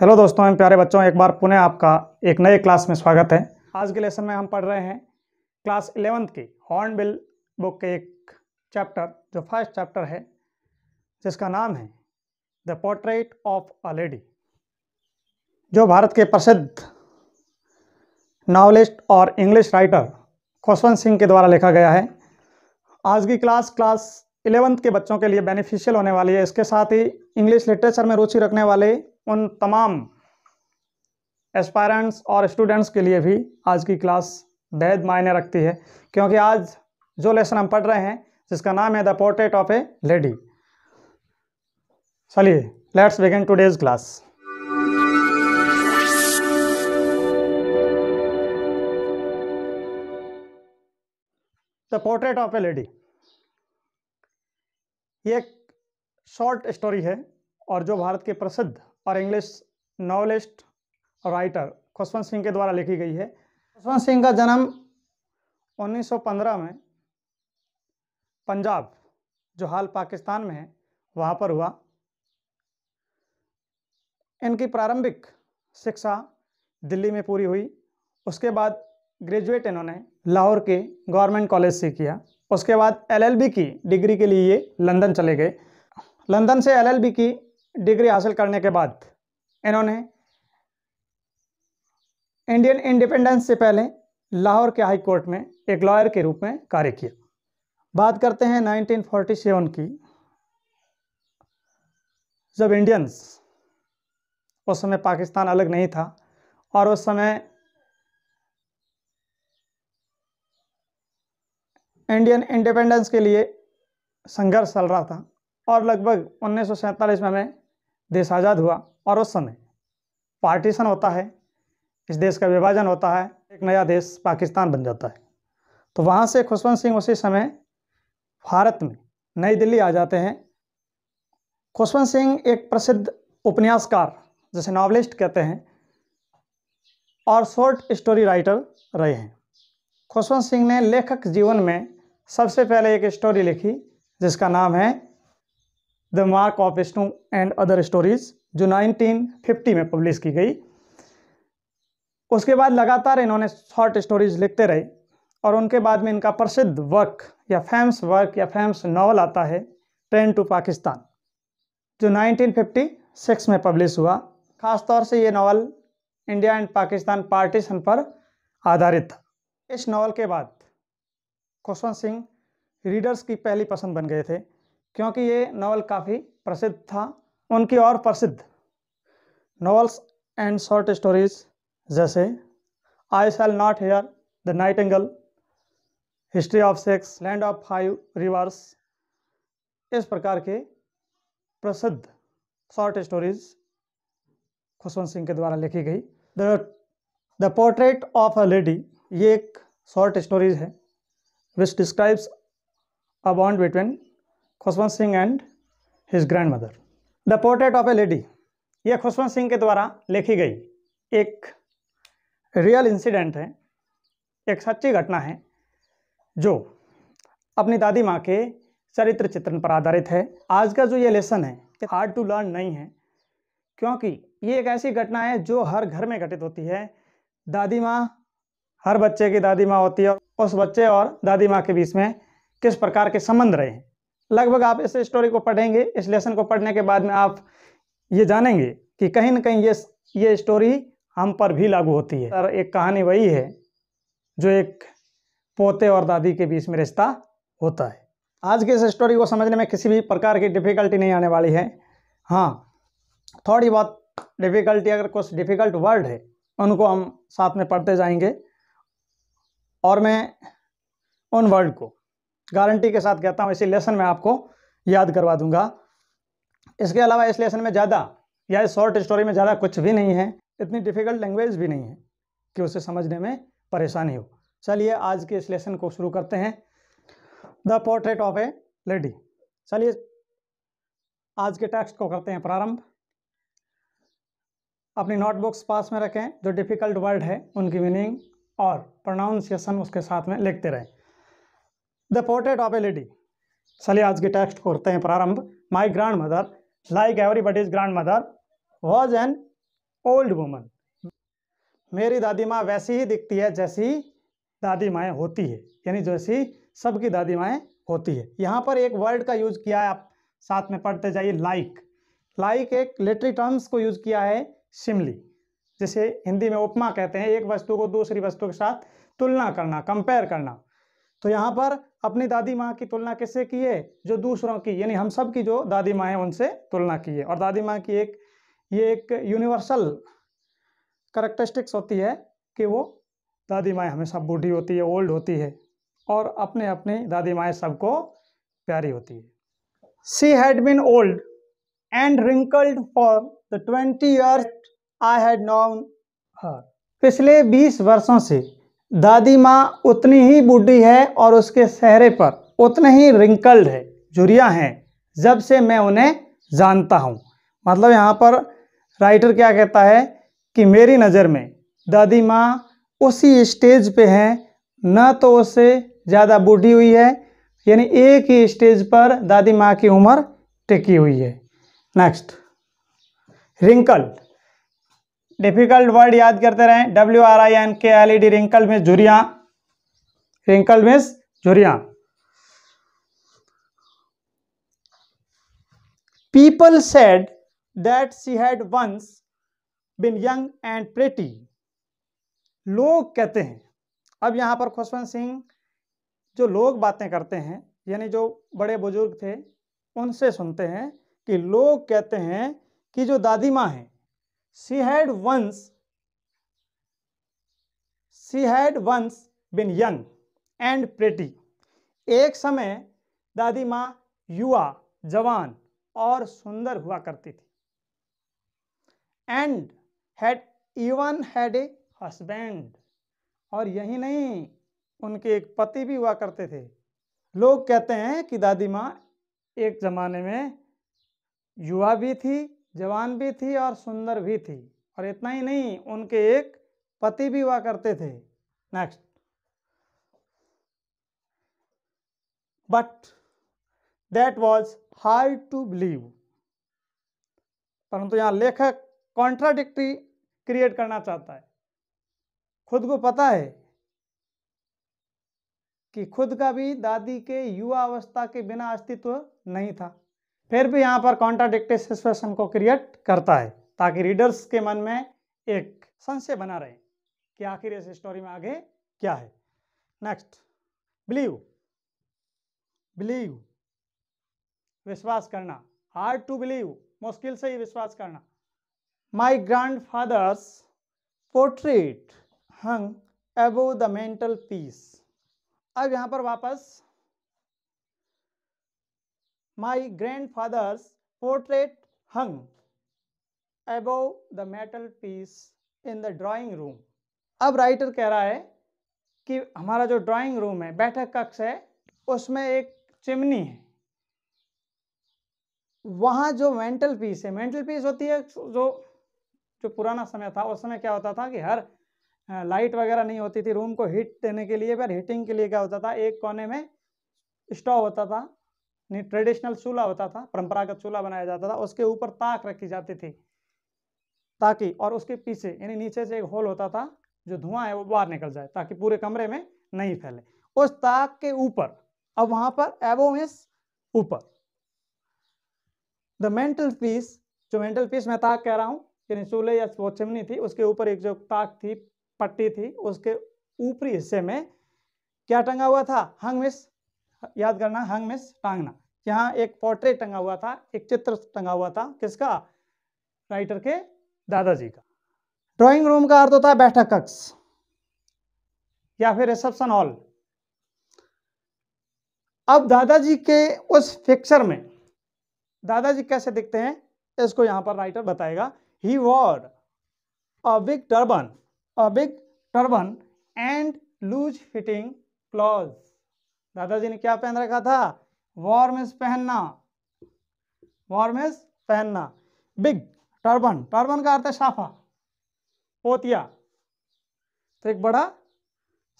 Hello दोस्तों हम प्यारे बच्चों एक बार पुनः आपका एक नए क्लास में स्वागत है आज के लेसन में हम पढ़ रहे हैं क्लास इलेवंथ की हॉर्नबिल बुक के एक चैप्टर जो फर्स्ट चैप्टर है जिसका नाम है the portrait of a lady जो भारत के प्रसिद्ध नावलिस्ट और इंग्लिश राइटर खुशवंत सिंह के द्वारा लिखा गया है आज की क्लास क्लास इलेवंथ के बच्चों के लिए बेनिफिशियल होने वाली है इसके साथ ही इंग्लिश लिटरेचर में रुचि रखने वाले उन तमाम एस्पायरेंट्स और स्टूडेंट्स के लिए भी आज की क्लास बेहद मायने रखती है क्योंकि आज जो लेसन हम पढ़ रहे हैं जिसका नाम है the portrait of a lady चलिए let's begin today's class the portrait of a lady ये एक शॉर्ट स्टोरी है और जो भारत के प्रसिद्ध और English novelist writer Khushwant Singh के द्वारा लिखी गई है खुशवंत सिंह का जन्म 1915 में पंजाब जो हाल पाकिस्तान में है वहाँ पर हुआ इनकी प्रारंभिक शिक्षा दिल्ली में पूरी हुई उसके बाद ग्रेजुएट इन्होंने लाहौर के गवर्नमेंट कॉलेज से किया उसके बाद एलएलबी की डिग्री के लिए ये लंदन चले गए लंदन से एलएलबी की डिग्री हासिल करने के बाद इन्होंने इंडियन इंडिपेंडेंस से पहले लाहौर के हाई कोर्ट में एक लॉयर के रूप में कार्य किया बात करते हैं 1947 की जब इंडियंस उस समय पाकिस्तान अलग नहीं था और उस समय इंडियन इंडिपेंडेंस के लिए संघर्ष चल रहा था और लगभग उन्नीस में हमें देश आज़ाद हुआ और उस समय पार्टीशन होता है इस देश का विभाजन होता है एक नया देश पाकिस्तान बन जाता है तो वहाँ से खुशवंत सिंह उसी समय भारत में नई दिल्ली आ जाते हैं खुशवंत सिंह एक प्रसिद्ध उपन्यासकार जैसे नावलिस्ट कहते हैं और शॉर्ट स्टोरी राइटर रहे हैं खुशवंत सिंह ने लेखक जीवन में सबसे पहले एक स्टोरी लिखी जिसका नाम है the mark of Vishnu and other stories जो 1950 में पब्लिश की गई उसके बाद लगातार इन्होंने शॉर्ट स्टोरीज लिखते रहे और उनके बाद में इनका प्रसिद्ध वर्क या फेम्स वर्क या फैम्स नावल आता है ट्रेन टू पाकिस्तान जो 1956 में पब्लिश हुआ खासतौर से ये novel India and Pakistan partition पर आधारित था इस नावल के बाद खुशवंत सिंह रीडर्स की पहली पसंद बन गए थे क्योंकि ये नावल काफ़ी प्रसिद्ध था उनकी और प्रसिद्ध नावल्स एंड शॉर्ट स्टोरीज जैसे I shall not hear the nightingale history of Sikhs land of five rivers इस प्रकार के प्रसिद्ध शॉर्ट स्टोरीज खुशवंत सिंह के द्वारा लिखी गई the the portrait of a lady ये एक शॉर्ट स्टोरीज है which describes a bond between Khushwant Singh and his grandmother the portrait of a lady यह खुशवंत सिंह के द्वारा लिखी गई एक रियल इंसिडेंट है एक सच्ची घटना है जो अपनी दादी माँ के चरित्र चित्रण पर आधारित है आज का जो ये लेसन है हार्ड टू लर्न नहीं है क्योंकि ये एक ऐसी घटना है जो हर घर में घटित होती है दादी माँ हर बच्चे की दादी माँ होती है उस बच्चे और दादी माँ के बीच में किस प्रकार के संबंध रहे हैं लगभग आप इस स्टोरी को पढ़ेंगे इस लेसन को पढ़ने के बाद में आप ये जानेंगे कि कहीं ना कहीं ये ये स्टोरी हम पर भी लागू होती है सर एक कहानी वही है जो एक पोते और दादी के बीच में रिश्ता होता है आज की इस स्टोरी को समझने में किसी भी प्रकार की डिफ़िकल्टी नहीं आने वाली है हाँ थोड़ी बहुत डिफ़िकल्टी अगर कुछ डिफ़िकल्ट वर्ड है उनको हम साथ में पढ़ते जाएंगे और मैं उन वर्ड को गारंटी के साथ कहता हूँ इसी लेसन में आपको याद करवा दूंगा इसके अलावा इस लेसन में ज़्यादा या इस शॉर्ट स्टोरी में ज़्यादा कुछ भी नहीं है इतनी डिफ़िकल्ट लैंग्वेज भी नहीं है कि उसे समझने में परेशानी हो चलिए आज के इस लेसन को शुरू करते हैं the portrait of a lady चलिए आज के टेक्स्ट को करते हैं प्रारंभ अपनी नोटबुक्स पास में रखें जो डिफ़िकल्ट वर्ड है उनकी मीनिंग और प्रोनाउंसिएशन उसके साथ में लिखते रहें the portrait of a lady चलिए आज के टेक्स्ट करते हैं प्रारंभ my grandmother like everybody's grandmother was an old woman मेरी दादी माँ वैसी ही दिखती है जैसी दादी माएँ होती है यानी जैसी सबकी दादी माएँ होती है यहाँ पर एक वर्ड का यूज़ किया है आप साथ में पढ़ते जाइए लाइक लाइक एक लिटरी टर्म्स को यूज़ किया है शिमली जिसे हिंदी में उपमा कहते हैं एक वस्तु को दूसरी वस्तु के साथ तुलना करना कंपेयर करना तो यहाँ पर अपनी दादी माँ की तुलना किससे की है जो दूसरों की यानी हम सब की जो दादी माँ है उनसे तुलना की है और दादी माँ की एक ये एक यूनिवर्सल करेक्टरिस्टिक्स होती है कि वो दादी माएँ हमेशा बूढ़ी होती है ओल्ड होती है और अपने अपने दादी माएँ सबको प्यारी होती है she had been old and wrinkled for the twenty years I had known her पिछले बीस वर्षों से दादी माँ उतनी ही बूढ़ी है और उसके चेहरे पर उतने ही रिंकल्ड है झुरियाँ हैं जब से मैं उन्हें जानता हूँ मतलब यहाँ पर राइटर क्या कहता है कि मेरी नज़र में दादी माँ उसी स्टेज पे हैं न तो उससे ज़्यादा बूढ़ी हुई है यानी एक ही स्टेज पर दादी माँ की उम्र टिकी हुई है नेक्स्ट रिंकल्ड डिफिकल्ट वर्ड याद करते रहें W R I N K L E D wrinkle means झुरिया रिंकल मिस झुरिया people said that she had once been young and pretty लोग कहते हैं अब यहाँ पर खुशवंत सिंह जो लोग बातें करते हैं यानी जो बड़े बुजुर्ग थे उनसे सुनते हैं कि लोग कहते हैं कि जो दादी माँ हैं she had once she had once been young and pretty एक समय दादी माँ युवा जवान और सुंदर हुआ करती थी and had even had a husband और यही नहीं उनके एक पति भी हुआ करते थे लोग कहते हैं कि दादी माँ एक ज़माने में युवा भी थी जवान भी थी और सुंदर भी थी और इतना ही नहीं उनके एक पति भी हुआ करते थे next but that was hard to believe परंतु यहां लेखक कॉन्ट्राडिक्टी क्रिएट करना चाहता है खुद को पता है कि खुद का भी दादी के युवा अवस्था के बिना अस्तित्व नहीं था फिर भी यहाँ पर कॉन्ट्राडिक्टिव सिचुएशन को क्रिएट करता है ताकि रीडर्स के मन में एक संशय बना रहे कि आखिर इस स्टोरी में आगे क्या है नेक्स्ट बिलीव बिलीव विश्वास करना हार्ड टू बिलीव मुश्किल से ही विश्वास करना my grandfather's portrait hung above the mental peace अब यहाँ पर वापस my grandfather's portrait hung above the metal piece in the drawing room. अब राइटर कह रहा है कि हमारा जो ड्राॅइंग रूम है बैठक कक्ष है उसमें एक चिमनी है वहाँ जो मेंटल पीस है मेंटल पीस होती है जो जो पुराना समय था उस समय क्या होता था कि हर लाइट वगैरह नहीं होती थी रूम को हीट देने के लिए पर हीटिंग के लिए क्या होता था एक कोने में स्टोव होता था ट्रेडिशनल चूल्हा होता था परंपरागत चूल्हा बनाया जाता था उसके ऊपर ताक रखी जाती थी ताकि और उसके पीछे यानी नीचे से एक होल होता था जो धुआं है वो बाहर निकल जाए ताकि पूरे कमरे में नहीं फैले उस ताक के ऊपर अब वहां पर एवो मीन्स ऊपर द मेंटल पीस जो मेंटल पीस मैं ताक कह रहा हूं यानी चूल्हे या वो चिमनी थी उसके ऊपर एक जो ताक थी पट्टी थी उसके ऊपरी हिस्से में क्या टंगा हुआ था हंग मिस याद करना हंग में टांगना यहाँ एक पोर्ट्रेट टंगा हुआ था एक चित्र टंगा हुआ था किसका राइटर के दादाजी का ड्राइंग रूम का अर्थ होता है बैठक कक्ष या फिर रिसेप्शन हॉल अब दादाजी के उस पिक्चर में दादाजी कैसे दिखते हैं इसको यहां पर राइटर बताएगा he wore a big turban a big turban and loose fitting cloth दादाजी ने क्या पहन रखा था वार्मिस पहनना वार्मिस पहनना बिग टर्बन टर्बन का अर्थ है साफा पोतिया तो एक बड़ा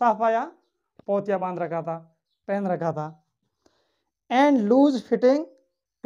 साफा या पोतिया बांध रखा था पहन रखा था एंड लूज फिटिंग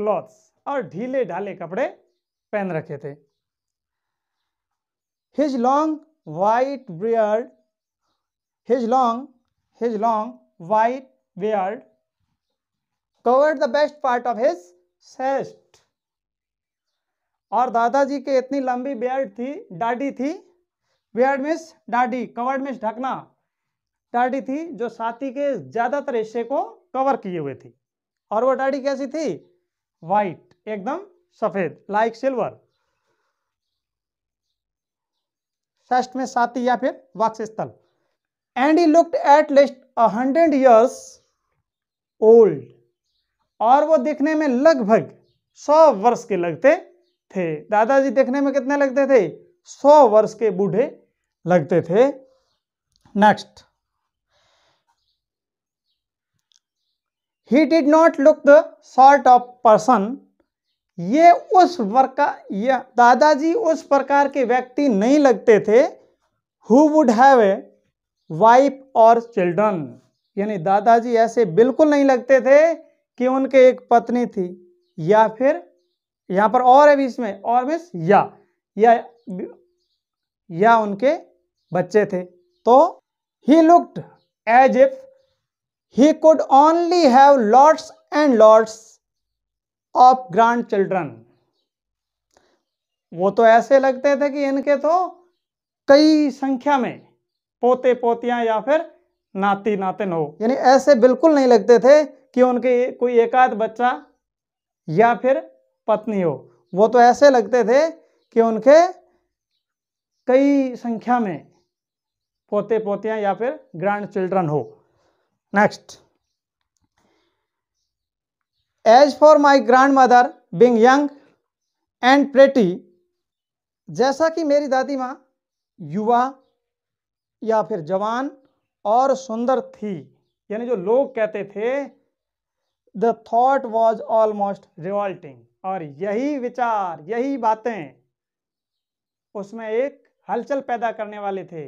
क्लॉथ्स और ढीले ढाले कपड़े पहन रखे थे his long white beard his long his long white beard covered the best part of his chest और दादाजी के इतनी लंबी बियर्ड थी डाडी थी बियर्ड मिस डाडी कवर्ड मिस ढकना डाडी थी जो साथी के ज़्यादातर हिस्से को कवर किए हुए थी और वो डाडी कैसी थी वाइट एकदम सफ़ेद लाइक सिल्वर षष्ठ में साथी या फिर स्थल and he looked at least hundred years old और वो देखने में लगभग सौ वर्ष के लगते थे दादाजी देखने में कितने लगते थे सौ वर्ष के बूढ़े लगते थे next he did not look the sort of person ये उस वर्का यह दादाजी उस प्रकार के व्यक्ति नहीं लगते थे who would have a wife और चिल्ड्रन यानी दादाजी ऐसे बिल्कुल नहीं लगते थे कि उनके एक पत्नी थी या फिर यहाँ पर और है इसमें और मिस या या या उनके बच्चे थे तो he looked as if he could only have lords and lords of grandchildren वो तो ऐसे लगते थे कि इनके तो कई संख्या में पोते पोतियां या फिर नाती नातिन हो यानी ऐसे बिल्कुल नहीं लगते थे कि उनके कोई एकाध बच्चा या फिर पत्नी हो वो तो ऐसे लगते थे कि उनके कई संख्या में पोते पोतियां या फिर ग्रैंड चिल्ड्रन हो next as for my grandmother being young and pretty जैसा कि मेरी दादी माँ युवा या फिर जवान और सुंदर थी यानी जो लोग कहते थे the thought was almost revolting और यही विचार यही बातें उसमें एक हलचल पैदा करने वाले थे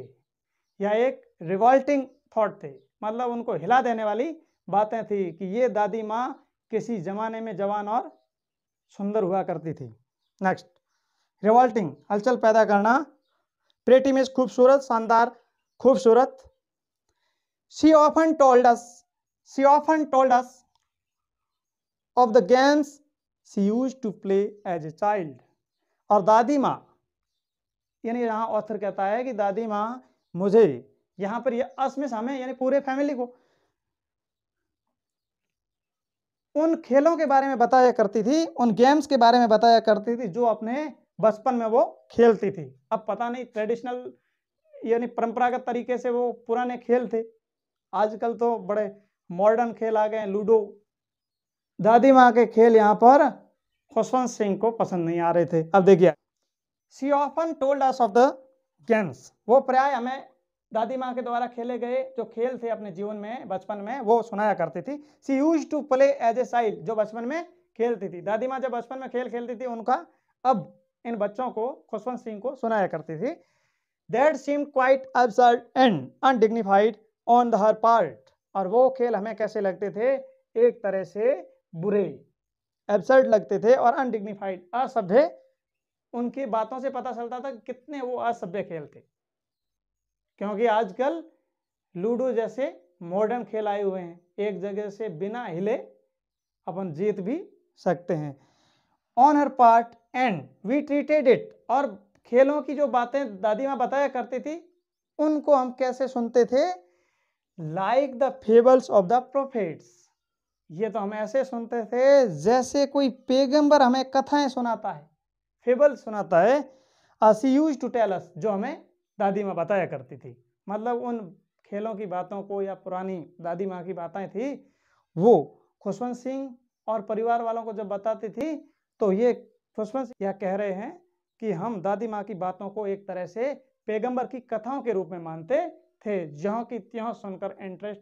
या एक रिवॉल्टिंग थॉट थे मतलब उनको हिला देने वाली बातें थी कि ये दादी माँ किसी ज़माने में जवान और सुंदर हुआ करती थी नेक्स्ट रिवॉल्टिंग हलचल पैदा करना प्रेटी में खूबसूरत शानदार खूबसूरत she often told us she often told us of the games she used to play as a child aur dadi ma yani yahan author kehta hai ki dadi ma mujhe yahan par ye यह mein में yani pure family ko उन खेलों के बारे में बताया करती थी उन गेम्स के बारे में बताया करती थी जो अपने बचपन में वो खेलती थी अब पता नहीं ट्रेडिशनल यानी परंपरागत तरीके से वो पुराने खेल थे आजकल तो बड़े मॉडर्न खेल आ गए लूडो दादी माँ के खेल यहाँ पर खुशवंत सिंह को पसंद नहीं आ रहे थे अब देखिए she often told us of the games वो प्राय हमें दादी माँ के द्वारा खेले गए जो खेल थे अपने जीवन में बचपन में वो सुनाया करती थी she used to play as a साइल जो बचपन में खेलती थी दादी माँ जब बचपन में खेल खेलती थी उनका अब इन बच्चों को खुशवंत सिंह को सुनाया करती थी that seem quite absurd and undignified on the her part और वो खेल हमें कैसे लगते थे एक तरह से बुरे एब्सर्ड लगते थे और अनडिग्निफाइड असभ्य उनकी बातों से पता चलता था कितने वो असभ्य खेल थे क्योंकि आजकल लूडो जैसे मॉडर्न खेल आए हुए हैं एक जगह से बिना हिले अपन जीत भी सकते हैं on her part and we treated it और खेलों की जो बातें दादी माँ बताया करती थी उनको हम कैसे सुनते थे like the fables of the prophets ये तो हम ऐसे सुनते थे जैसे कोई पैगंबर हमें कथाएं सुनाता है फेबल सुनाता है us used to tell us जो हमें दादी माँ बताया करती थी मतलब उन खेलों की बातों को या पुरानी दादी माँ की बातें थी वो खुशवंत सिंह और परिवार वालों को जब बताती थी तो ये खुशवंत सिंह यह कह रहे हैं कि हम दादी माँ की बातों को एक तरह से पैगंबर की कथाओं के रूप में मानते थे जहाँ की त्यों सुनकर इंटरेस्ट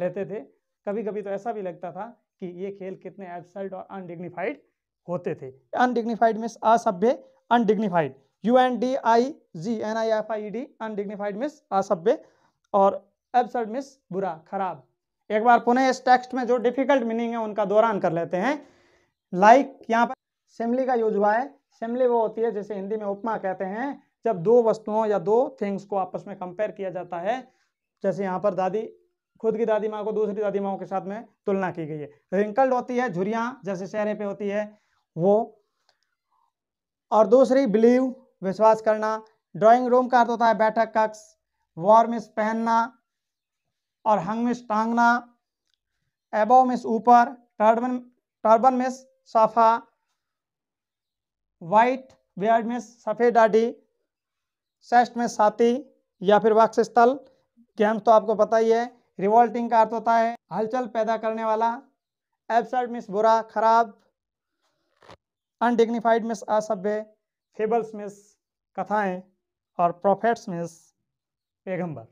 लेते थे कभी कभी तो ऐसा भी लगता था कि ये खेल कितने एब्सर्ड और अनडिग्निफाइड होते थे अनडिग्निफाइड मीन्स असभ्य undignified U N D I G N I F I D undignified means असभ्य और एब्सर्ड मीन्स बुरा खराब एक बार पुनः इस टेक्स्ट में जो डिफिकल्ट मीनिंग है उनका दौरान कर लेते हैं लाइक like, यहाँ पर सिमली का यूज हुआ है सिमली वो होती है जिसे हिंदी में उपमा कहते हैं जब दो वस्तुओं या दो थिंग्स को आपस में कंपेयर किया जाता है जैसे यहाँ पर दादी खुद की दादी माँ को दूसरी दादी माँ के साथ में तुलना की गई है रिंकल्ड होती है झुरियाँ जैसे चेहरे पे होती है वो और दूसरी बिलीव विश्वास करना ड्राइंग रूम का अर्थ होता है बैठक कक्ष मिस पहनना और हंग मिस टांगना एबो मिस ऊपर टर्बन टर्बन मिस साफा वाइट बियर्ड मिस सफ़ेद दाढ़ी सेस्ट में साथी या फिर स्थल गेम्स तो आपको पता ही है रिवॉल्टिंग का अर्थ होता है हलचल पैदा करने वाला एब्सर्ड मिस बुरा खराब अनडिग्निफाइड मिस असभ्य फेबल्स मिस कथाएं और प्रोफेट्स मिस पैगंबर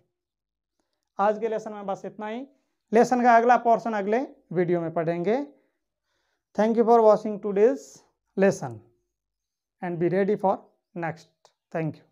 आज के लेसन में बस इतना ही लेसन का अगला पोर्शन अगले वीडियो में पढ़ेंगे thank you for watching today's lesson and be ready for next thank you